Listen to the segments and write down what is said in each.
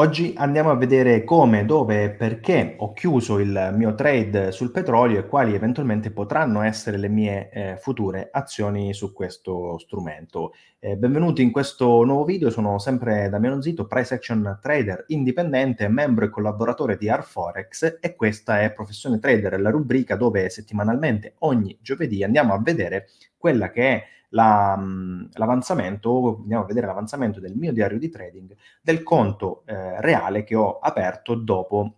Oggi andiamo a vedere come, dove e perché ho chiuso il mio trade sul petrolio e quali eventualmente potranno essere le mie eh, future azioni su questo strumento. Eh, benvenuti in questo nuovo video, sono sempre Damiano Zito, price action trader indipendente, membro e collaboratore di Arforex e questa è Professione Trader, la rubrica dove settimanalmente ogni giovedì andiamo a vedere quella che è la, l'avanzamento, andiamo a vedere l'avanzamento del mio diario di trading del conto eh, reale che ho aperto dopo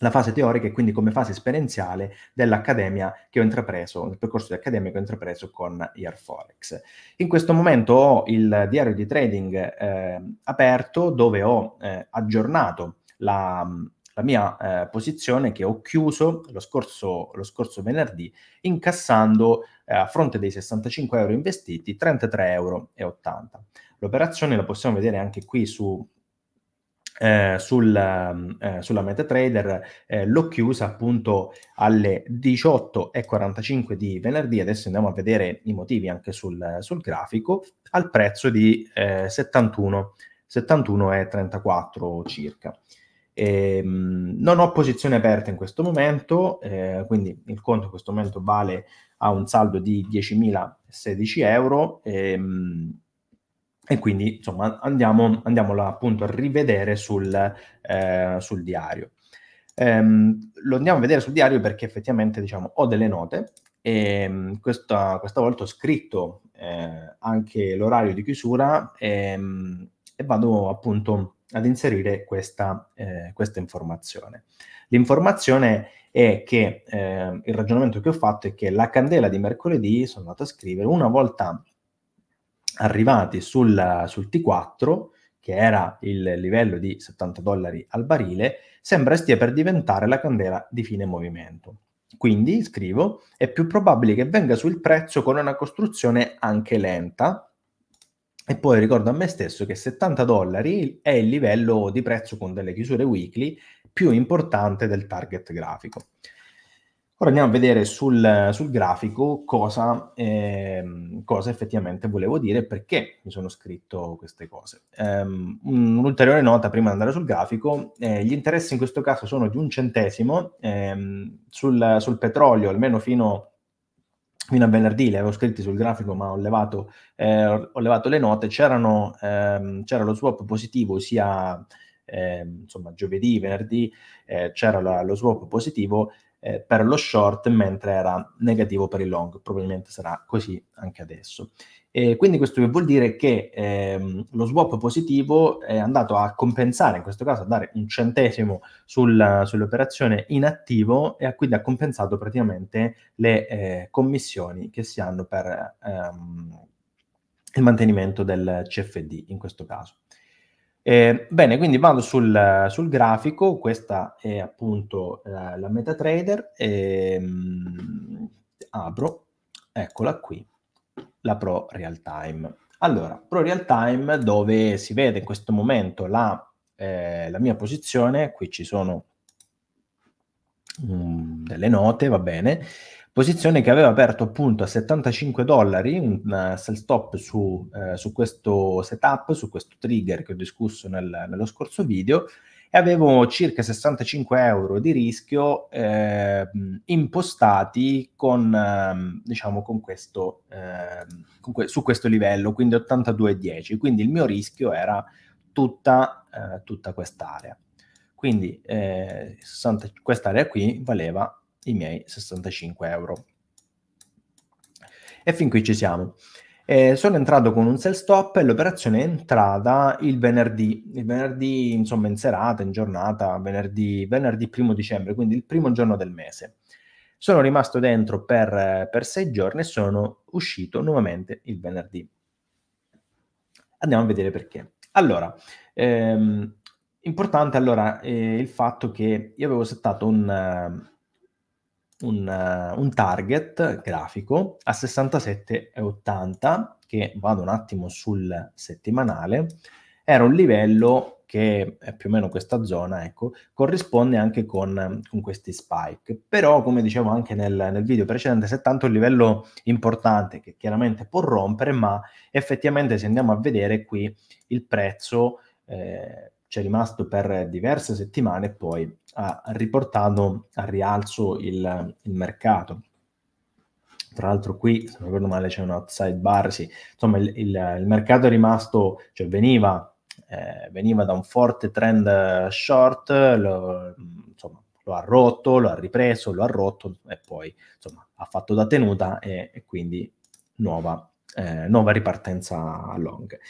la fase teorica e quindi come fase esperienziale dell'accademia che ho intrapreso, del percorso di accademia che ho intrapreso con Airforex. In questo momento ho il diario di trading eh, aperto dove ho eh, aggiornato la, la mia eh, posizione che ho chiuso lo scorso, lo scorso venerdì incassando eh, a fronte dei 65 euro investiti 33,80 euro. L'operazione la possiamo vedere anche qui su, eh, sul, eh, sulla MetaTrader, eh, l'ho chiusa appunto alle 18.45 di venerdì, adesso andiamo a vedere i motivi anche sul, sul grafico, al prezzo di eh, 71, circa. E, ehm, non ho posizione aperta in questo momento, eh, quindi il conto in questo momento vale a un saldo di 10.016 euro e, ehm, e quindi insomma andiamo, andiamola appunto a rivedere sul, eh, sul diario. Ehm, lo andiamo a vedere sul diario perché effettivamente diciamo ho delle note e ehm, questa, questa volta ho scritto eh, anche l'orario di chiusura e, e vado appunto ad inserire questa, eh, questa informazione. L'informazione è che eh, il ragionamento che ho fatto è che la candela di mercoledì sono andato a scrivere una volta arrivati sul, sul T4 che era il livello di 70 dollari al barile, sembra stia per diventare la candela di fine movimento. Quindi, scrivo, è più probabile che venga sul prezzo con una costruzione anche lenta, e poi ricordo a me stesso che 70 dollari è il livello di prezzo con delle chiusure weekly più importante del target grafico. Ora andiamo a vedere sul, sul grafico cosa, eh, cosa, effettivamente volevo dire e perché mi sono scritto queste cose. Um, un'ulteriore nota prima di andare sul grafico, eh, gli interessi in questo caso sono di un centesimo, ehm, sul, sul petrolio almeno fino a fino a venerdì li avevo scritti sul grafico, ma ho levato, eh, ho levato le note, ehm, c'era lo swap positivo sia eh, insomma, giovedì, venerdì, eh, c'era la, lo swap positivo eh, per lo short, mentre era negativo per il long, probabilmente sarà così anche adesso. E quindi questo vuol dire che ehm, lo swap positivo è andato a compensare, in questo caso a dare un centesimo sul, sull'operazione in attivo e ha quindi ha compensato praticamente le eh, commissioni che si hanno per ehm, il mantenimento del CFD in questo caso. Eh, bene, quindi vado sul, sul, grafico, questa è appunto eh, la MetaTrader, ehm, apro, eccola qui la Pro Real Time. Allora, Pro Real Time dove si vede in questo momento la, eh, la mia posizione, qui ci sono um, delle note, va bene, posizione che aveva aperto appunto a 75 dollari, un eh, sell stop su, eh, su, questo setup, su questo trigger che ho discusso nel, nello scorso video, e avevo circa 65 euro di rischio eh, impostati con, ehm, diciamo, con questo, eh, con que- su questo livello, quindi 82,10. Quindi il mio rischio era tutta, eh, tutta quest'area. Quindi 60, eh, quest'area qui valeva i miei 65 euro. E fin qui ci siamo. Eh, sono entrato con un sell stop e l'operazione è entrata il venerdì, il venerdì insomma in serata, in giornata, venerdì, venerdì primo dicembre, quindi il primo giorno del mese. Sono rimasto dentro per, per sei giorni e sono uscito nuovamente il venerdì. Andiamo a vedere perché. Allora, ehm, importante allora eh, il fatto che io avevo settato un, un, uh, un target grafico a 67,80 che vado un attimo sul settimanale era un livello che è più o meno questa zona, ecco, corrisponde anche con, con questi spike. Però, come dicevo anche nel, nel video precedente, se tanto un livello importante che chiaramente può rompere, ma effettivamente se andiamo a vedere qui il prezzo eh, c'è rimasto per diverse settimane e poi ha riportato al rialzo il, il mercato. Tra l'altro qui, se non ricordo male, c'è un outside bar, sì. Insomma, il, il, il mercato è rimasto, cioè veniva, eh, veniva da un forte trend eh, short, lo, insomma, lo ha rotto, lo ha ripreso, lo ha rotto e poi, insomma, ha fatto da tenuta e, e quindi nuova, eh, nuova ripartenza long. Eh,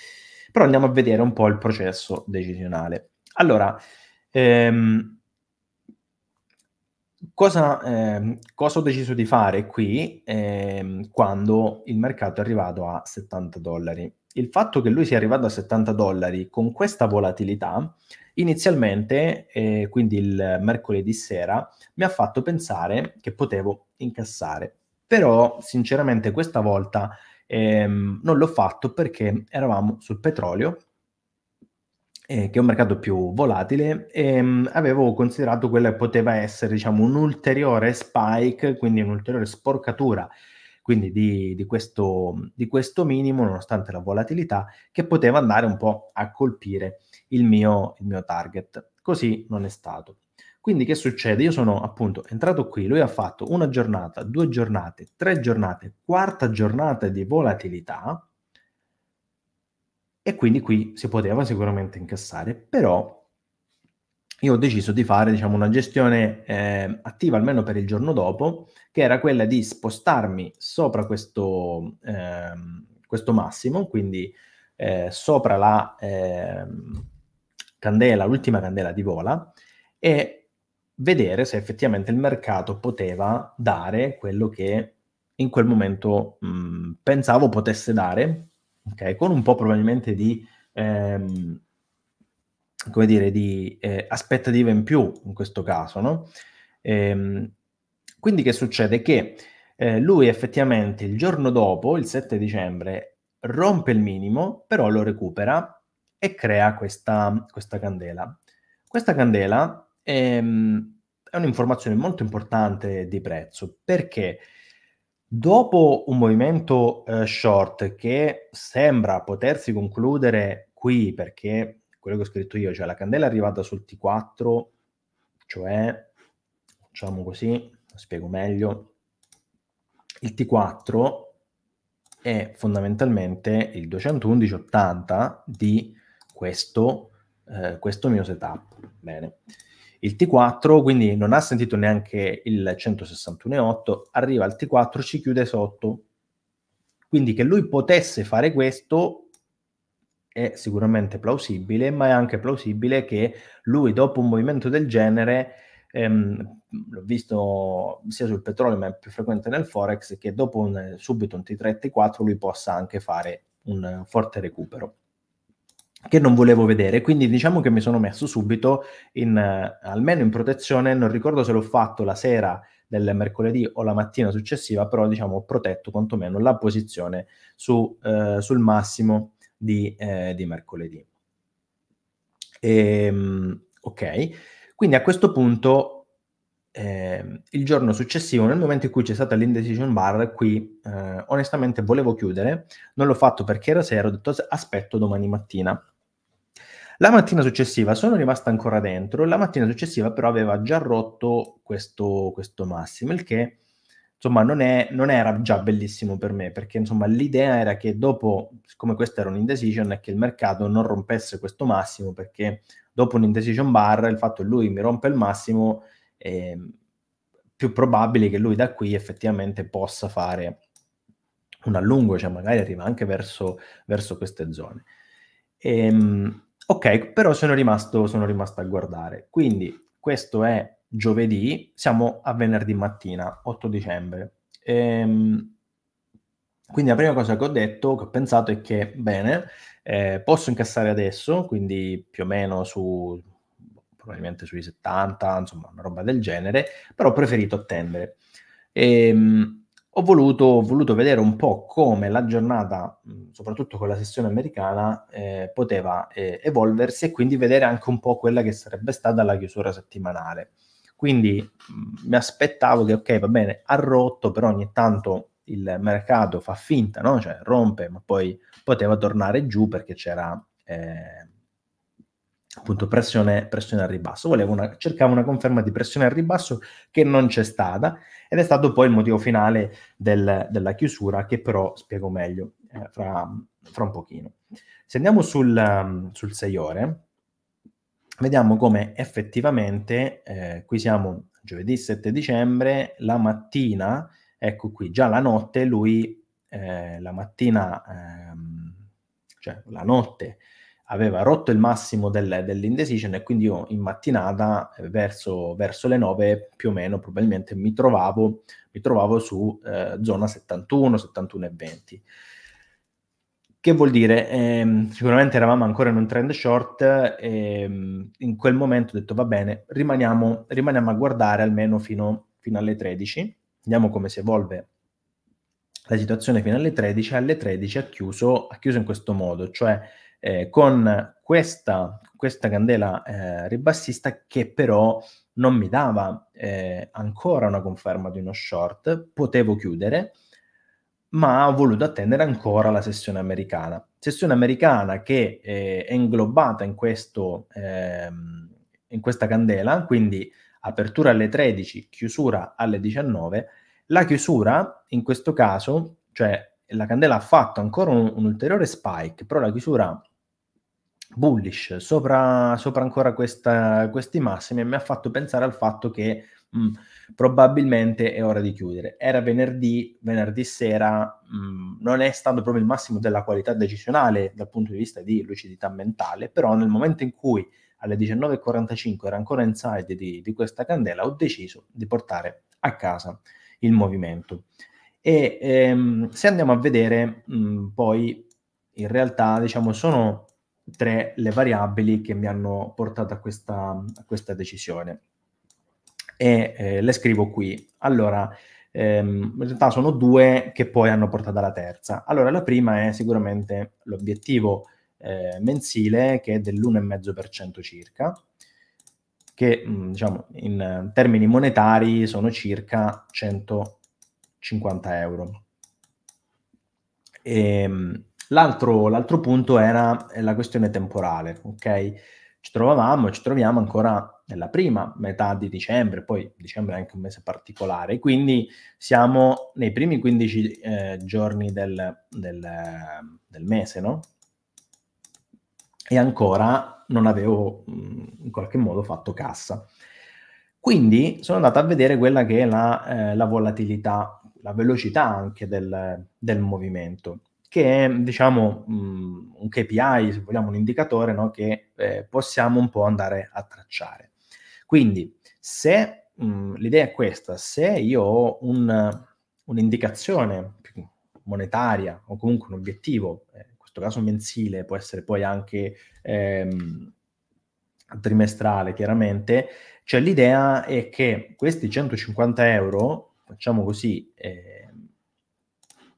però andiamo a vedere un po' il processo decisionale. Allora, ehm, cosa, ehm, cosa, ho deciso di fare qui ehm, quando il mercato è arrivato a 70 dollari? Il fatto che lui sia arrivato a 70 dollari con questa volatilità, inizialmente, eh, quindi il mercoledì sera, mi ha fatto pensare che potevo incassare. Però, sinceramente, questa volta Ehm, non l'ho fatto perché eravamo sul petrolio, eh, che è un mercato più volatile, e ehm, avevo considerato quello che poteva essere diciamo, un ulteriore spike, quindi un'ulteriore sporcatura quindi di, di, questo, di, questo, minimo, nonostante la volatilità, che poteva andare un po' a colpire il mio, il mio target. Così non è stato. Quindi che succede? Io sono appunto entrato qui, lui ha fatto una giornata, due giornate, tre giornate, quarta giornata di volatilità e quindi qui si poteva sicuramente incassare, però io ho deciso di fare diciamo, una gestione eh, attiva almeno per il giorno dopo, che era quella di spostarmi sopra questo, eh, questo massimo, quindi eh, sopra la ehm, candela, l'ultima candela di vola, e vedere se effettivamente il mercato poteva dare quello che in quel momento mh, mhmm, pensavo potesse dare, okay? con un po' probabilmente di, ehm, come dire, di eh, aspettative in più in questo caso. No? Ehm, quindi che succede? Che eh, lui effettivamente il giorno dopo, il 7 dicembre, rompe il minimo, però lo recupera e crea questa, questa candela. Questa candela Ehm, è un'informazione molto importante di prezzo perché dopo un movimento eh, short che sembra potersi concludere qui perché quello che ho scritto io, cioè la candela è arrivata sul T4, cioè facciamo così, spiego meglio, il T4 è fondamentalmente il 211,80 di questo, eh, questo mio setup. Bene il T4, quindi non ha sentito neanche il 161.8, arriva al T4, ci chiude sotto. Quindi che lui potesse fare questo è sicuramente plausibile, ma è anche plausibile che lui dopo un movimento del genere, ehm, l'ho visto sia sul petrolio ma è più frequente nel Forex, che dopo un, subito un T3 T4 lui possa anche fare un forte recupero che non volevo vedere, quindi diciamo che mi sono messo subito in, eh, almeno in protezione, non ricordo se l'ho fatto la sera del mercoledì o la mattina successiva, però diciamo ho protetto quantomeno la posizione su, eh, sul massimo di, eh, di mercoledì. E, ehm, ok, quindi a questo punto eh, il giorno successivo, nel momento in cui c'è stata l'indecision bar, qui eh, onestamente volevo chiudere, non l'ho fatto perché era sera, ho detto aspetto domani mattina. La mattina successiva sono rimasta ancora dentro, la mattina successiva però aveva già rotto questo, questo massimo, il che insomma non, è, non, era già bellissimo per me, perché insomma l'idea era che dopo, siccome questa era un'indecision, che il mercato non rompesse questo massimo, perché dopo un'indecision bar, il fatto che lui mi rompe il massimo, è ehm, più probabile che lui da qui effettivamente possa fare un allungo, cioè magari arriva anche verso, verso queste zone. Ehm, Ok, però sono rimasto, sono rimasto a guardare. Quindi questo è giovedì, siamo a venerdì mattina, 8 dicembre. Ehm, quindi la prima cosa che ho detto, che ho pensato è che, bene, eh, posso incassare adesso, quindi più o meno su, probabilmente sui 70, insomma, una roba del genere, però ho preferito attendere. Ehm, ho voluto, ho voluto, vedere un po' come la giornata, soprattutto con la sessione americana, eh, poteva eh, evolversi e quindi vedere anche un po' quella che sarebbe stata la chiusura settimanale. Quindi mh, mi aspettavo che, ok, va bene, ha rotto, però ogni tanto il mercato fa finta, no? cioè rompe, ma poi poteva tornare giù perché c'era eh, appunto pressione, pressione al ribasso. Una, cercava una conferma di pressione al ribasso che non c'è stata ed è stato poi il motivo finale del, della chiusura che però spiego meglio eh, fra, fra, un pochino. Se andiamo sul, sul 6 ore, vediamo come effettivamente eh, qui siamo giovedì 7 dicembre, la mattina, ecco qui, già la notte lui, eh, la mattina, ehm, cioè la notte, aveva rotto il massimo del, dell'indecision e quindi io in mattinata eh, verso, verso, le 9 più o meno probabilmente mi trovavo, mi trovavo su eh, zona 71, 71 e 20. Che vuol dire? Eh, sicuramente eravamo ancora in un trend short e ehm, in quel momento ho detto va bene, rimaniamo, rimaniamo a guardare almeno fino, fino alle 13, vediamo come si evolve la situazione fino alle 13, alle 13 ha chiuso, ha chiuso in questo modo, cioè eh, con questa, questa candela eh, ribassista che però non mi dava eh, ancora una conferma di uno short, potevo chiudere, ma ho voluto attendere ancora la sessione americana. Sessione americana che eh, è inglobata in, questo, ehm, in questa candela, quindi apertura alle 13, chiusura alle 19. La chiusura, in questo caso, cioè la candela ha fatto ancora un, un ulteriore spike, però la chiusura bullish sopra, sopra ancora questa, questi massimi e mi ha fatto pensare al fatto che mh, mm, probabilmente è ora di chiudere. Era venerdì, venerdì sera mh, mm, non è stato proprio il massimo della qualità decisionale dal punto di vista di lucidità mentale, però nel momento in cui alle 19.45 era ancora inside di, di questa candela, ho deciso di portare a casa il movimento. E ehm, se andiamo a vedere mh, mm, poi in realtà diciamo sono tre le variabili che mi hanno portato a questa, a questa decisione. E eh, le scrivo qui. Allora, ehm, in realtà sono due che poi hanno portato alla terza. Allora, la prima è sicuramente l'obiettivo eh, mensile che è dell'1,5% circa, che mh, mm, diciamo in termini monetari sono circa 150 euro. E, ehm, L'altro, l'altro punto era eh, la questione temporale, ok? Ci trovavamo e ci troviamo ancora nella prima metà di dicembre, poi dicembre è anche un mese particolare, quindi siamo nei primi 15 eh, giorni del, del, del, mese, no? E ancora non avevo mm, in qualche modo fatto cassa. Quindi sono andato a vedere quella che è la, eh, la volatilità, la velocità anche del, del movimento che è diciamo mh, mm, un KPI, se vogliamo un indicatore no? che eh, possiamo un po' andare a tracciare. Quindi se mh, mm, l'idea è questa, se io ho un, un'indicazione monetaria o comunque un obiettivo, eh, in questo caso mensile, può essere poi anche ehm, trimestrale chiaramente, cioè l'idea è che questi 150 euro, facciamo così, eh,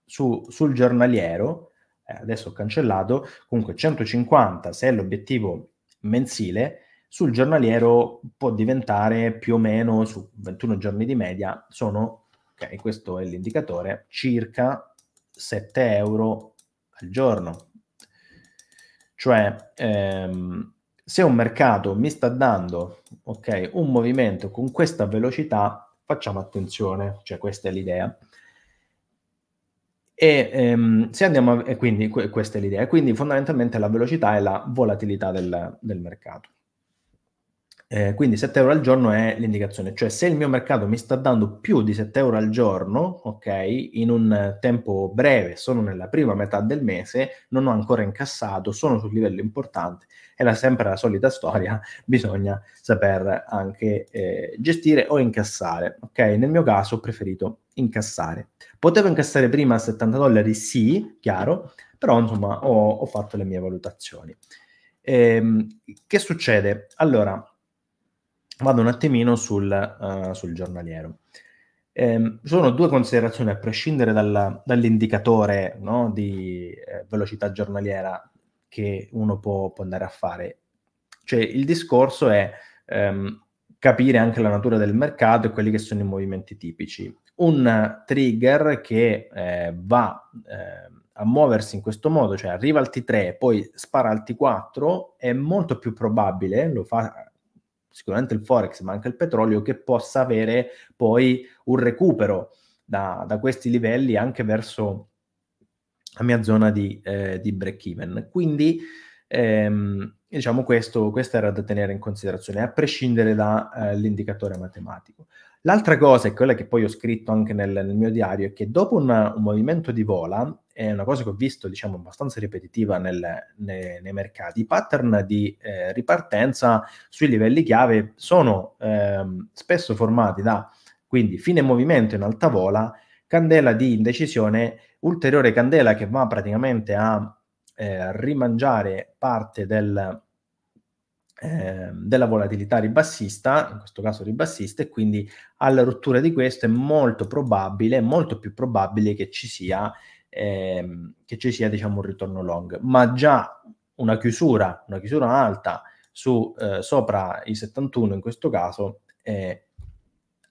su, sul giornaliero, eh, adesso ho cancellato, comunque 150 se è l'obiettivo mensile, sul giornaliero può diventare più o meno su 21 giorni di media, sono, ok, questo è l'indicatore, circa 7 euro al giorno. Cioè, ehm, se un mercato mi sta dando okay, un movimento con questa velocità, facciamo attenzione, cioè questa è l'idea. E ehm, se andiamo a, e quindi que, questa è l'idea. quindi fondamentalmente la velocità è la volatilità del, del mercato. Eh, quindi 7 euro al giorno è l'indicazione, cioè se il mio mercato mi sta dando più di 7 euro al giorno, ok, in un tempo breve, sono nella prima metà del mese, non ho ancora incassato, sono sul livello importante, è la, sempre la solita storia, bisogna saper anche eh, gestire o incassare, ok? Nel mio caso ho preferito incassare. Potevo incassare prima 70 dollari? Sì, chiaro, però insomma ho, ho fatto le mie valutazioni. Ehm, che succede? Allora, vado un attimino sul, uh, sul giornaliero. Ehm, sono due considerazioni, a prescindere dalla, dall'indicatore no, di eh, velocità giornaliera che uno può, può, andare a fare. Cioè, il discorso è, ehm, capire anche la natura del mercato e quelli che sono i movimenti tipici. Un trigger che eh, va eh, a muoversi in questo modo, cioè arriva al T3, poi spara al T4, è molto più probabile, lo fa sicuramente il Forex, ma anche il petrolio, che possa avere poi un recupero da, da questi livelli anche verso la mia zona di, eh, di break even. Quindi ehm, e diciamo questo, questo era da tenere in considerazione, a prescindere dall'indicatore eh, matematico. L'altra cosa, è quella che poi ho scritto anche nel, nel mio diario, è che dopo una, un movimento di vola, è una cosa che ho visto diciamo abbastanza ripetitiva nel, ne, nei mercati, i pattern di eh, ripartenza sui livelli chiave sono ehm, spesso formati da quindi fine movimento in alta vola, candela di indecisione, ulteriore candela che va praticamente a eh, rimangiare parte del, eh, della volatilità ribassista, in questo caso ribassista, e quindi alla rottura di questo è molto probabile, molto più probabile che ci sia, eh, che ci sia diciamo, un ritorno long, ma già una chiusura, una chiusura alta su, eh, sopra i 71 in questo caso, eh,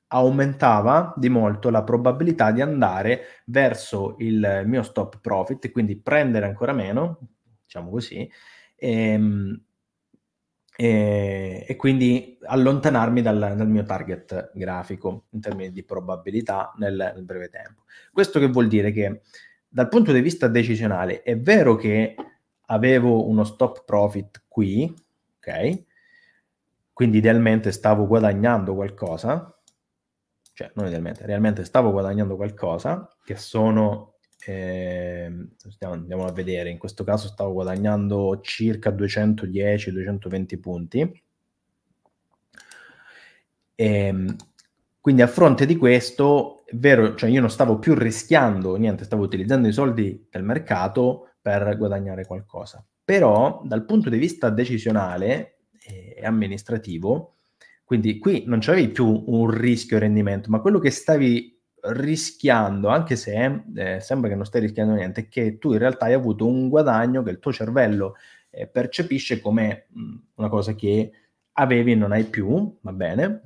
aumentava di molto la probabilità di andare verso il mio stop profit, quindi prendere ancora meno, diciamo così, e, ehm, e, e quindi allontanarmi dal, dal, mio target grafico in termini di probabilità nel, nel breve tempo. Questo che vuol dire che dal punto di vista decisionale è vero che avevo uno stop profit qui, ok? Quindi idealmente stavo guadagnando qualcosa, cioè non idealmente, realmente stavo guadagnando qualcosa che sono, eh, andiamo a vedere, in questo caso stavo guadagnando circa 210-220 punti. E, ehm, quindi a fronte di questo, è vero, cioè io non stavo più rischiando niente, stavo utilizzando i soldi del mercato per guadagnare qualcosa. Però dal punto di vista decisionale eh, e amministrativo, quindi qui non c'avevi più un rischio rendimento, ma quello che stavi rischiando, anche se eh, sembra che non stai rischiando niente, è che tu in realtà hai avuto un guadagno che il tuo cervello eh, percepisce come mm, una cosa che avevi e non hai più, va bene,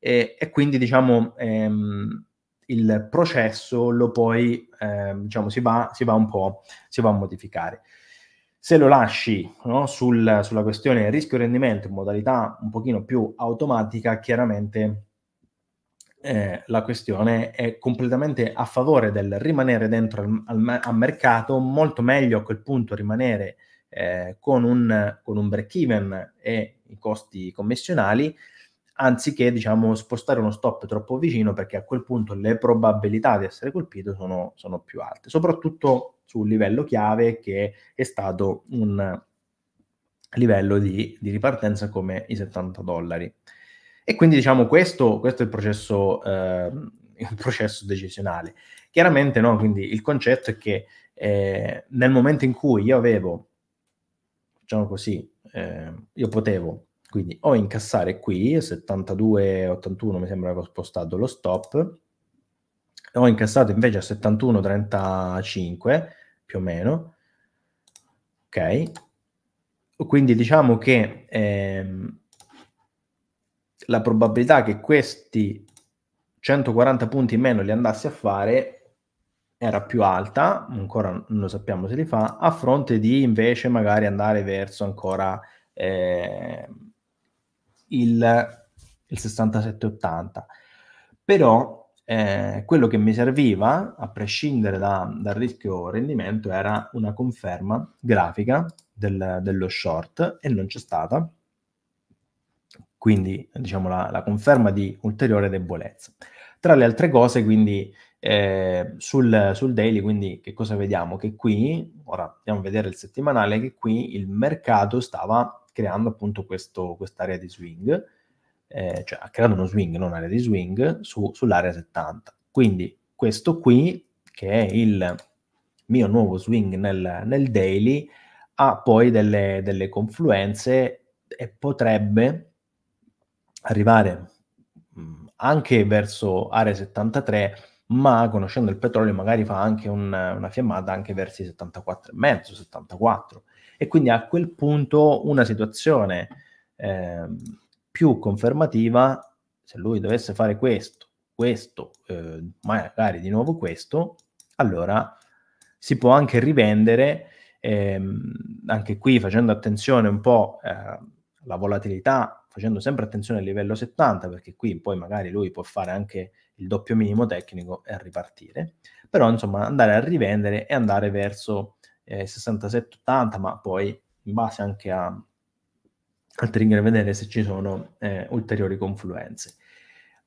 e, e quindi diciamo ehm, il processo lo poi, ehm, diciamo, si va, si va un po', si va a modificare. Se lo lasci no, sul, sulla questione rischio-rendimento in modalità un pochino più automatica, chiaramente eh, la questione è completamente a favore del rimanere dentro al, al, al mercato, molto meglio a quel punto rimanere eh, con un, con un break-even e i costi commissionali, anziché diciamo, spostare uno stop troppo vicino perché a quel punto le probabilità di essere colpito sono, sono più alte, soprattutto sul livello chiave che è stato un livello di, di ripartenza come i 70 dollari. E quindi diciamo questo, questo è il processo, eh, il processo decisionale. Chiaramente no, quindi il concetto è che eh, nel momento in cui io avevo, diciamo così, eh, io potevo quindi o incassare qui 72,81 mi sembra che ho spostato lo stop ho incassato invece a 71,35 più o meno. Ok? Quindi diciamo che ehm, la probabilità che questi 140 punti in meno li andasse a fare era più alta, ancora non lo sappiamo se li fa, a fronte di invece magari andare verso ancora eh, il, il 67-80. Però eh, quello che mi serviva, a prescindere da, dal rischio rendimento, era una conferma grafica del, dello short e non c'è stata. Quindi, diciamo, la, la, conferma di ulteriore debolezza. Tra le altre cose, quindi, eh, sul, sul, daily, quindi che cosa vediamo? Che qui, ora andiamo a vedere il settimanale, che qui il mercato stava creando appunto quest'area di swing, eh, cioè ha creato uno swing, non un'area di swing, su, sull'area 70. Quindi questo qui, che è il mio nuovo swing nel, nel daily, ha poi delle, delle confluenze e potrebbe arrivare mm, anche verso area 73, ma conoscendo il petrolio magari fa anche un, una fiammata anche verso i mezzo, 74. E quindi a quel punto una situazione eh, più confermativa, se lui dovesse fare questo, questo, eh, magari di nuovo questo, allora si può anche rivendere, ehm, anche qui facendo attenzione un po' eh, alla volatilità, facendo sempre attenzione al livello 70, perché qui poi magari lui può fare anche il doppio minimo tecnico e ripartire, però insomma andare a rivendere e andare verso eh, 67-80, ma poi in base anche a, altri in vedere se ci sono eh, ulteriori confluenze.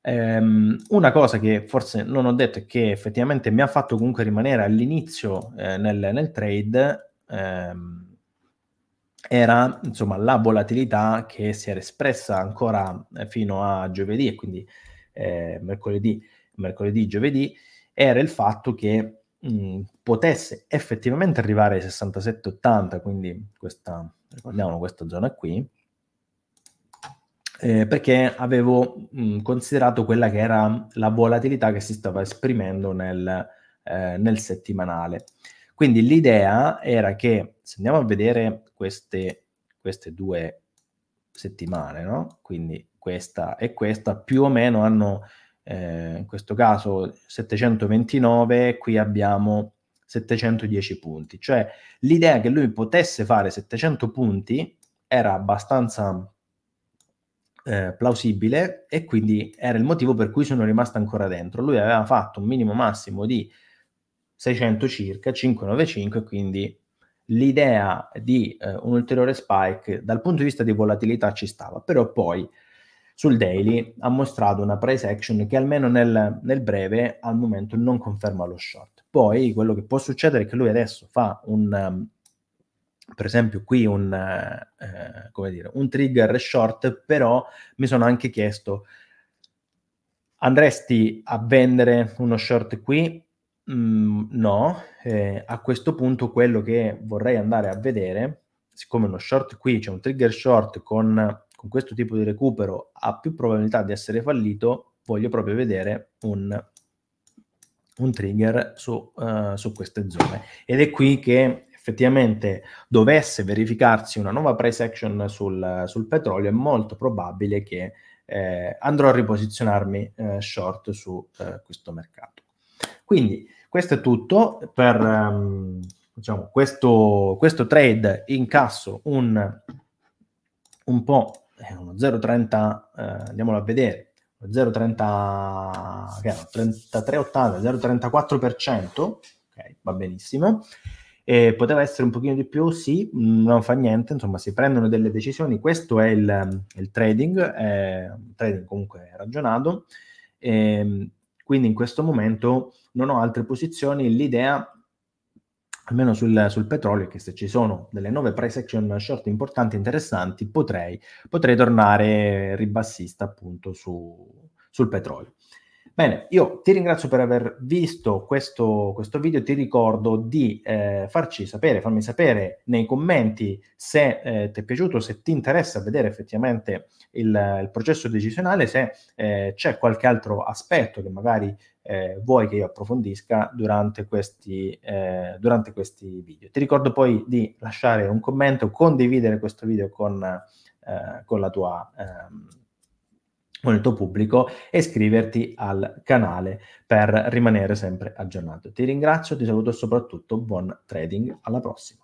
Ehm, una cosa che forse non ho detto e che effettivamente mi ha fatto comunque rimanere all'inizio eh, nel, nel, trade ehm, era insomma la volatilità che si era espressa ancora eh, fino a giovedì e quindi eh, mercoledì, mercoledì, giovedì, era il fatto che mh, mm, potesse effettivamente arrivare ai 67,80, quindi questa, ricordiamo questa zona qui, eh, perché avevo mh, mm, considerato quella che era la volatilità che si stava esprimendo nel, eh, nel settimanale. Quindi l'idea era che, se andiamo a vedere queste, queste due settimane, no? quindi questa e questa, più o meno hanno, eh, in questo caso, 729, qui abbiamo 710 punti. Cioè l'idea che lui potesse fare 700 punti era abbastanza eh, plausibile e quindi era il motivo per cui sono rimasto ancora dentro. Lui aveva fatto un minimo massimo di 600 circa, 595, quindi l'idea di eh, un ulteriore spike dal punto di vista di volatilità ci stava, però poi sul daily ha mostrato una price action che almeno nel, nel breve al momento non conferma lo short. Poi quello che può succedere è che lui adesso fa un, ehm, per esempio qui un, eh, eh, come dire, un trigger short, però mi sono anche chiesto, andresti a vendere uno short qui? Mm, no, eh, a questo punto quello che vorrei andare a vedere, siccome uno short qui, c'è cioè un trigger short con, con questo tipo di recupero, ha più probabilità di essere fallito, voglio proprio vedere un un trigger su, uh, su, queste zone. Ed è qui che effettivamente dovesse verificarsi una nuova price action sul, sul petrolio, è molto probabile che eh, andrò a riposizionarmi eh, short su eh, questo mercato. Quindi questo è tutto per um, diciamo, questo, questo, trade incasso un, un po' eh, uno 0,30, eh, andiamolo a vedere, 0,30 0,33,80, 0,34%, ok, va benissimo. Eh, poteva essere un pochino di più, sì, mm, non fa niente, insomma si prendono delle decisioni, questo è il, il trading, un trading comunque ragionato, eh, quindi in questo momento non ho altre posizioni, l'idea almeno sul, sul, petrolio, che se ci sono delle nuove price action short importanti e interessanti, potrei, potrei tornare ribassista appunto su, sul petrolio. Bene, io ti ringrazio per aver visto questo, questo video, ti ricordo di eh, farci sapere, farmi sapere nei commenti se eh, ti è piaciuto, se ti interessa vedere effettivamente il, il processo decisionale, se eh, c'è qualche altro aspetto che magari eh, vuoi che io approfondisca durante questi, eh, durante questi video. Ti ricordo poi di lasciare un commento, condividere questo video con, eh, con la tua... Ehm, con il tuo pubblico e iscriverti al canale per rimanere sempre aggiornato. Ti ringrazio, ti saluto e soprattutto buon trading, alla prossima.